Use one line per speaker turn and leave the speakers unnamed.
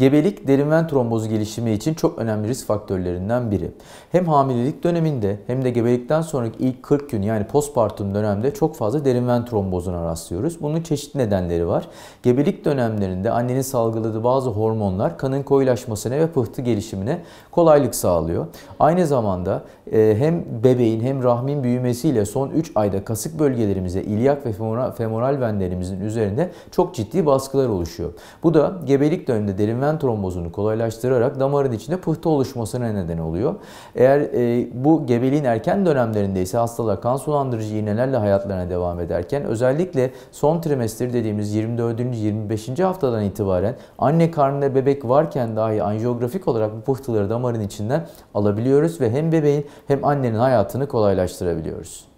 Gebelik derin ven trombozu gelişimi için çok önemli risk faktörlerinden biri. Hem hamilelik döneminde hem de gebelikten sonraki ilk 40 gün yani postpartum dönemde çok fazla derin ven trombozuna rastlıyoruz. Bunun çeşitli nedenleri var. Gebelik dönemlerinde annenin salgıladığı bazı hormonlar kanın koyulaşmasına ve pıhtı gelişimine kolaylık sağlıyor. Aynı zamanda e, hem bebeğin hem rahmin büyümesiyle son 3 ayda kasık bölgelerimize, ilyak ve femoral venlerimizin üzerinde çok ciddi baskılar oluşuyor. Bu da gebelik döneminde derin ven Stent trombozunu kolaylaştırarak damarın içinde pıhtı oluşmasına neden oluyor. Eğer e, bu gebeliğin erken dönemlerinde ise hastalar kan sulandırıcı iğnelerle hayatlarına devam ederken özellikle son trimester dediğimiz 24. 25. haftadan itibaren anne karnında bebek varken dahi anjiyografik olarak bu pıhtıları damarın içinden alabiliyoruz ve hem bebeğin hem annenin hayatını kolaylaştırabiliyoruz.